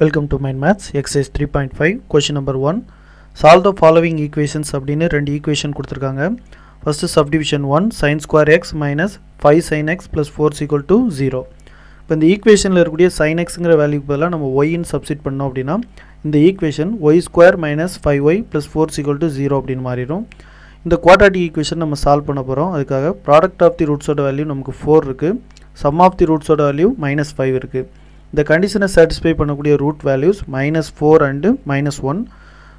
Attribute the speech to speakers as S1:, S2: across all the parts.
S1: Welcome to mind maths exercise three point five 1. Number one following equations, following equations அப்படின்னு ரெண்டு equation கொடுத்துருக்காங்க subdivision 1, one square square x minus five sine x plus four equal to zero இப்போ இந்த ஈக்குவேஷனில் இருக்கக்கூடிய sign எக்ஸுங்கிற வேல்யூக்கு பதிலாக நம்ம இன் substitute பண்ணோம் அப்படின்னா இந்த equation y square minus five y plus four equal to zero அப்படின்னு மாறிடும் இந்த quadratic ஈக்குவேஷன் நம்ம சால்வ் பண்ண போகிறோம் அதுக்காக ப்ராடக்ட் ஆஃப் தி ரூட்ஸோட வேல்யூ நமக்கு ஃபோர் இருக்குது சம் ஆஃப் தி ரூட்ஸோட வேல்யூ மைனஸ் ஃபைவ் இருக்கு இந்த கண்டிஷனை சாட்டிஸ்ஃபை பண்ணக்கூடிய root values minus four and minus one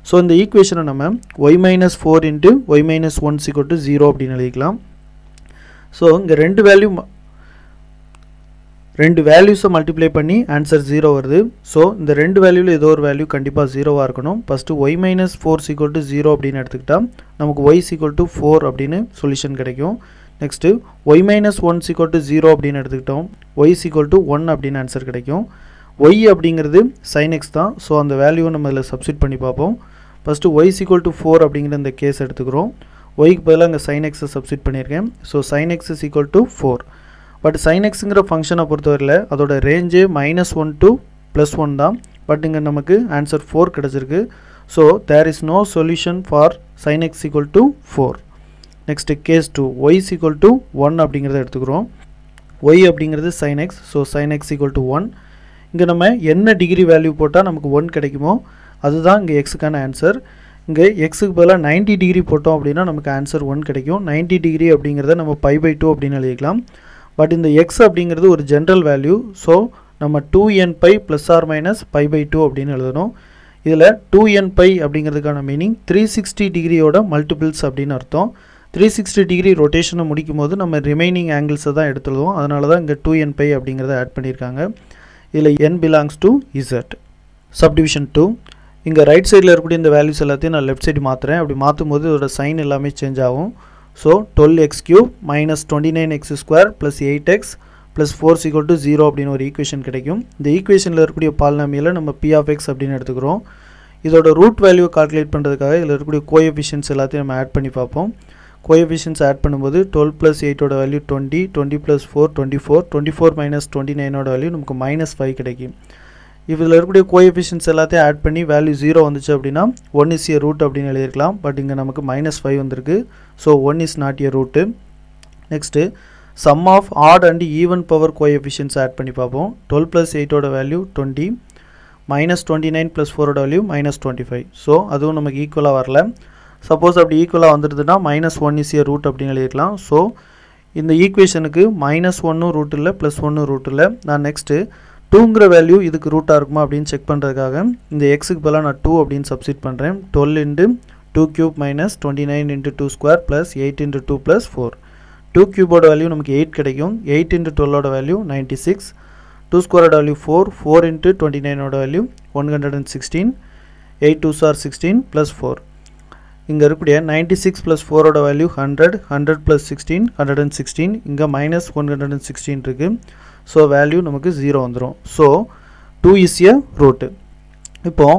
S1: so இந்த ஈக்குவேஷனை நம்ம y minus four into y minus one சிக்கோட்டு ஜீரோ அப்படின்னு எழுதிக்கலாம் ஸோ இங்கே ரெண்டு வேல்யூ ரெண்டு வேல்யூஸை மல்டிப்ளை பண்ணி ஆன்சர் ஜீரோ வருது ஸோ இந்த ரெண்டு வேல்யூவில் ஏதோ ஒரு வேல்யூ கண்டிப்பாக ஜீரோவாக இருக்கணும் first y minus four equal to zero அப்படின்னு எடுத்துக்கிட்டால் நமக்கு ஒய் சீக்வல் டு ஃபோர் அப்படின்னு சொல்யூஷன் கிடைக்கும் next y minus one equal to zero அப்படின்னு எடுத்துக்கிட்டோம் ஒய் சீக்வல் டு ஒன் அப்படின்னு ஆன்சர் கிடைக்கும் ஒய் அப்படிங்கிறது சைன் எக்ஸ் தான் ஸோ அந்த வேல்யூவை நம்ம இதில் சப்ஸ்டிட் பண்ணி பார்ப்போம் first y equal to four அப்படிங்கிற இந்த கேஸ் எடுத்துக்கிறோம் ஒய்க்கு பதிலாக அங்கே சைன் எக்ஸை பண்ணியிருக்கேன் so sine x is equal to four but sine எக்ஸுங்கிற ஃபங்க்ஷனை பொறுத்தவரையில் அதோட range minus one to plus one தான் பட் இங்கே நமக்கு ஆன்சர் ஃபோர் கிடச்சிருக்கு so there is no solution for sine x equal to four next case two y is equal to one அப்படிங்கிறத எடுத்துக்கிறோம் ஒய் அப்படிங்கிறது sine x so sine x equal to one இங்கே நம்ம என்ன degree value போட்டால் நமக்கு one கிடைக்குமோ அதுதான் இங்கே எக்ஸுக்கான ஆன்சர் இங்கே எக்ஸுக்கு பதிலாக நைன்ட்டி டிகிரி போட்டோம் அப்படின்னா நமக்கு ஆன்சர் ஒன் கிடைக்கும் நைன்ட்டி டிகிரி அப்படிங்கிறத நம்ம பை பை டூ அப்படின்னு எழுதிக்கலாம் பட் இந்த எக்ஸ் அப்படிங்கிறது ஒரு ஜென்ரல் வேல்யூ ஸோ நம்ம two n pi plus or minus pi by two அப்படின்னு எழுதணும் இதில் டூ என் பை அப்படிங்கிறதுக்கான மீனிங் த்ரீ சிக்ஸ்டி டிகிரியோட மல்டிபிள்ஸ் அப்படின்னு அர்த்தம் த்ரீ சிக்ஸ்டி டிகிரி ரொட்டேஷனை முடிக்கும் போது நம்ம ரிமைனிங் ஆங்கிள்ஸை தான் எடுத்துடுவோம் அதனால தான் இங்கே டூ என் பை அப்படிங்கிறத ஆட் பண்ணியிருக்காங்க இதில் n belongs to Z subdivision two இங்கே ரைட் சைடில் இருக்கக்கூடிய இந்த வேல்யூஸ் எல்லாத்தையும் நான் லெஃப்ட் சைடு மாற்றுறேன் அப்படி மாற்றும் போது இதோட சைன் எல்லாமே சேஞ்ச் ஆகும் so twelve x cube minus twenty nine x square plus eight x plus four equal to zero அப்படின்னு ஒரு ஈக்குவேஷன் கிடைக்கும் இந்த ஈக்குவேஷனில் இருக்கக்கூடிய பாலினாமியில் நம்ம பி ஆஃப் எக்ஸ் அப்படின்னு எடுத்துக்கிறோம் இதோட ரூட் வேல்யூ கால்குலேட் பண்ணுறதுக்காக இதில் இருக்கக்கூடிய கோஎஃபிஷியன்ஸ் எல்லாத்தையும் நம்ம ஆட் பண்ணி பார்ப்போம் கோஎஃபிஷியன்ஸ் ஆட் பண்ணும்போது டுவெல் ப்ளஸ் எயிட்டோட value twenty twenty plus four twenty four twenty four minus twenty நைனோட வேல்யூ நமக்கு மைனஸ் ஃபைவ் கிடைக்கும் இதில் இருக்கக்கூடிய கோஎஃபிஷியன்ஸ் எல்லாத்தையும் ஆட் பண்ணி வேல்யூ ஜீரோ வந்துச்சு அப்படின்னா ஒன் இஸ் ஏ ரூட் அப்படின்னு எழுதியிருக்கலாம் பட் இங்கே நமக்கு மைனஸ் ஃபைவ் வந்திருக்கு so one is not a root next sum of odd and even power coefficients add பண்ணி பார்ப்போம் டுவெல் ப்ளஸ் எயிட்டோட value twenty minus twenty nine plus ஃபோரோட value minus twenty five so அதுவும் நமக்கு ஈக்குவலாக வரல சப்போஸ் அப்படி ஈக்குவலாக வந்துடுதுன்னா minus one is a root அப்படின்னு எழுதிக்கலாம் ஸோ இந்த ஈக்குவேஷனுக்கு மைனஸ் ஒன்றும் ரூட் இல்லை ப்ளஸ் ஒன்றும் ரூட் இல்லை நான் நெக்ஸ்ட்டு டூங்கிற வேல்யூ இதுக்கு ரூட்டாக இருக்குமா அப்படின்னு செக் பண்ணுறதுக்காக இந்த எக்ஸுக்கு பதிலாக நான் டூ அப்படின்னு சப்ஸ்டிட் பண்ணுறேன் twelve into two cube minus twenty nine into two square plus eight into two plus four two க்யூபோட வேல்யூ நமக்கு எயிட் கிடைக்கும் எயிட் இன்ட்டு டுவெல்லோட வேல்யூ நைன்ட்டி சிக்ஸ் டூ ஸ்கொயரோட value four four into twenty நைனோட value one hundred and sixteen eight two சார் sixteen plus four இங்கே இருக்கக்கூடிய ninety six plus ஃபோரோட value hundred hundred plus sixteen hundred and sixteen இங்கே minus one hundred and sixteen இருக்குது so value நமக்கு zero வந்துடும் so two is a root இப்போது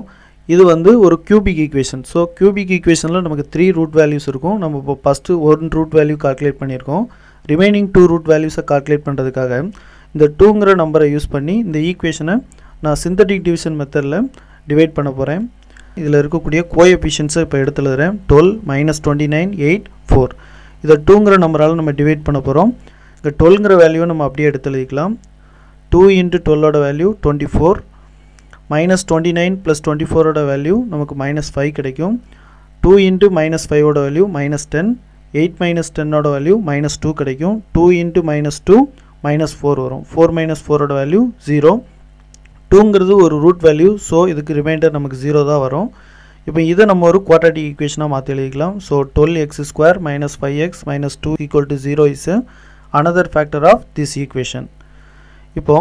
S1: இது வந்து ஒரு கியூபிக் ஈக்குவேஷன் ஸோ கியூபிக் ஈக்குவேஷனில் நமக்கு த்ரீ ரூட் வேல்யூஸ் இருக்கும் நம்ம இப்போ first one root value calculate பண்ணியிருக்கோம் ரிமைனிங் டூ ரூட் வேல்யூஸை கால்குலேட் பண்ணுறதுக்காக இந்த டூங்கிற நம்பரை யூஸ் பண்ணி இந்த ஈக்குவேஷனை நான் சிந்தட்டிக் டிவிஷன் மெத்தடில் டிவைட் பண்ண போகிறேன் இதில் இருக்கக்கூடிய கோஎஃபிஷியன்ஸை இப்போ எடுத்துலுறேன் twelve minus twenty nine eight four இதை டூங்கிற நம்பரால் நம்ம டிவைட் பண்ண போகிறோம் இங்கே டுவெல்ங்கிற வேல்யூவை நம்ம அப்படியே எடுத்து டூ இன்ட்டு டுவெல்லோட value twenty four minus twenty nine plus twenty ஃபோரோட வேல்யூ நமக்கு மைனஸ் ஃபைவ் கிடைக்கும் டூ இன்ட்டு மைனஸ் ஃபைவோட value minus ten eight minus டென்னோட வேல்யூ மைனஸ் டூ கிடைக்கும் two into minus two minus four வரும் ஃபோர் மைனஸ் ஃபோரோட value zero டூங்கிறது ஒரு ரூட் வேல்யூ ஸோ இதுக்கு ரிமைண்டர் நமக்கு ஜீரோ தான் வரும் இப்போ இதை நம்ம ஒரு குவாட்ரட்டிக் ஈக்குவேஷனாக மாற்றி எழுதிக்கலாம் so twelve x square minus five x minus two equal to zero is another factor of this equation இப்போ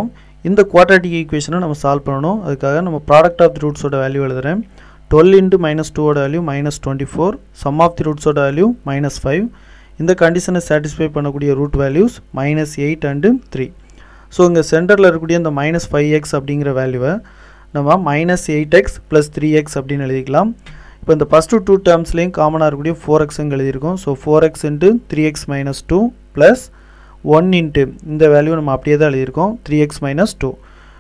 S1: இந்த குவாட்ரட்டிக் ஈக்குவேஷனை நம்ம சால்வ் பண்ணணும் அதுக்காக நம்ம ப்ராடக்ட் ஆஃப் தி ரூட்ஸோட வேல்யூ எழுதுகிறேன் டுவெல் இன்ட்டு மைனஸ் டூவோட value minus twenty four sum of the ரூட்ஸோட வேல்யூ மைனஸ் ஃபைவ் இந்த கண்டிஷனை சாட்டிஸ்ஃபை பண்ணக்கூடிய root values minus eight and three so இங்கே சென்டரில் இருக்கக்கூடிய இந்த மைனஸ் ஃபைவ் எக்ஸ் அப்படிங்கிற வேல்யூவை நம்ம minus eight x plus three x அப்படின்னு எழுதிக்கலாம் இப்போ இந்த ஃபஸ்ட்டு டூ டேர்ம்ஸ்லேயும் காமனாக இருக்கக்கூடிய ஃபோர் எக்ஸுங்க எழுதியிருக்கோம் so four x into three x minus two plus one into இந்த வேல்யூ நம்ம அப்படியே தான் எழுதியிருக்கோம் த்ரீ எக்ஸ் மைனஸ் டூ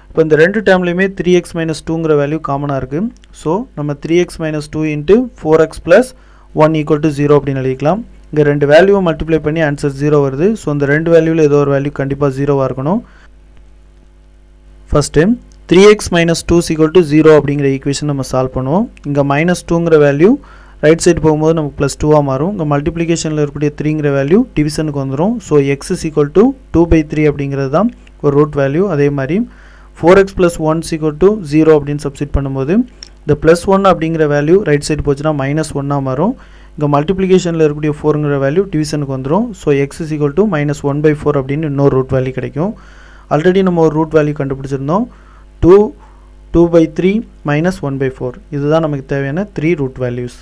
S1: இப்போ இந்த ரெண்டு டேர்ம்லேயுமே த்ரீ எக்ஸ் மைனஸ் டூங்கிற வேல்யூ காமனாக இருக்குது ஸோ நம்ம three x minus two into four x plus one equal to zero அப்படின்னு எழுதிக்கலாம் இங்கே ரெண்டு வேல்யூவை மல்டிப்ளை பண்ணி ஆன்சர் ஜீரோ வருது ஸோ இந்த ரெண்டு வேல்யூவில் ஏதோ ஒரு வேல்யூ கண்டிப்பாக ஜீரோவாக இருக்கணும் first three x minus two equal to zero அப்படிங்கிற ஈக்குவேஷன் நம்ம சால்வ் பண்ணுவோம் இங்கே மைனஸ் டூங்கிற வேல்யூ ரைட் சைடு போகும்போது நமக்கு ப்ளஸ் டூவாக மாறும் இங்கே மல்டிப்ளிகேஷனில் இருக்கக்கூடிய த்ரீங்கிற வேல்யூ டிவிஷனுக்கு வந்துடும் so x equal to two by three அப்படிங்கிறது தான் ஒரு ரூட் வேல்யூ அதே மாதிரி four x plus one equal to zero அப்படின்னு சப்ஸ்டிட் பண்ணும்போது இந்த ப்ளஸ் ஒன் அப்படிங்கிற வேல்யூ ரைட் சைடு போச்சுன்னா மைனஸ் ஒன்னாக மாறும் இங்கே மல்டிப்ளிகேஷனில் இருக்கக்கூடிய ஃபோருங்கிற வேல்யூ டிவிஷனுக்கு வந்துடும் so x is equal to minus one by four அப்படின்னு இன்னொரு ரூட் வேல்யூ கிடைக்கும் ஆல்ரெடி நம்ம ஒரு ரூட் வேல்யூ கண்டுபிடிச்சிருந்தோம் two two by three minus one by four இதுதான் நமக்கு தேவையான த்ரீ ரூட் வேல்யூஸ்